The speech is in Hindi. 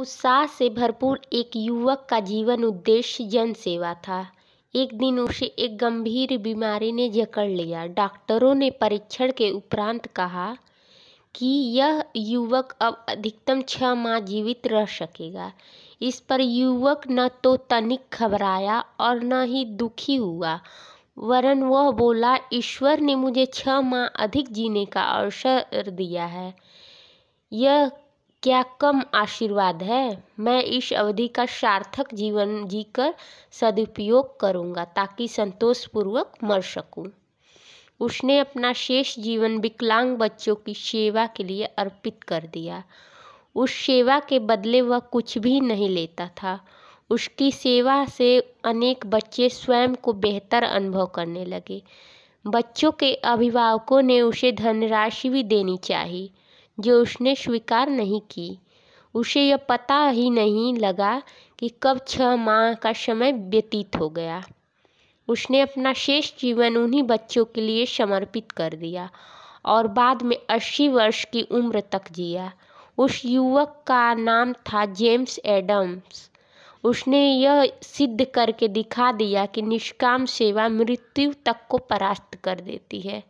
उत्साह से भरपूर एक युवक का जीवन उद्देश्य जनसेवा था एक दिन उसे एक गंभीर बीमारी ने जकड़ लिया डॉक्टरों ने परीक्षण के उपरांत कहा कि यह युवक अब अधिकतम छः माह जीवित रह सकेगा इस पर युवक न तो तनिक घबराया और न ही दुखी हुआ वरन वह बोला ईश्वर ने मुझे छः माह अधिक जीने का अवसर दिया है यह क्या कम आशीर्वाद है मैं इस अवधि का सार्थक जीवन जीकर सदुपयोग करूँगा ताकि संतोषपूर्वक मर सकूँ उसने अपना शेष जीवन विकलांग बच्चों की सेवा के लिए अर्पित कर दिया उस सेवा के बदले वह कुछ भी नहीं लेता था उसकी सेवा से अनेक बच्चे स्वयं को बेहतर अनुभव करने लगे बच्चों के अभिभावकों ने उसे धनराशि भी देनी चाहिए जो उसने स्वीकार नहीं की उसे यह पता ही नहीं लगा कि कब छः माह का समय व्यतीत हो गया उसने अपना शेष जीवन उन्हीं बच्चों के लिए समर्पित कर दिया और बाद में अस्सी वर्ष की उम्र तक जिया उस युवक का नाम था जेम्स एडम्स उसने यह सिद्ध करके दिखा दिया कि निष्काम सेवा मृत्यु तक को परास्त कर देती है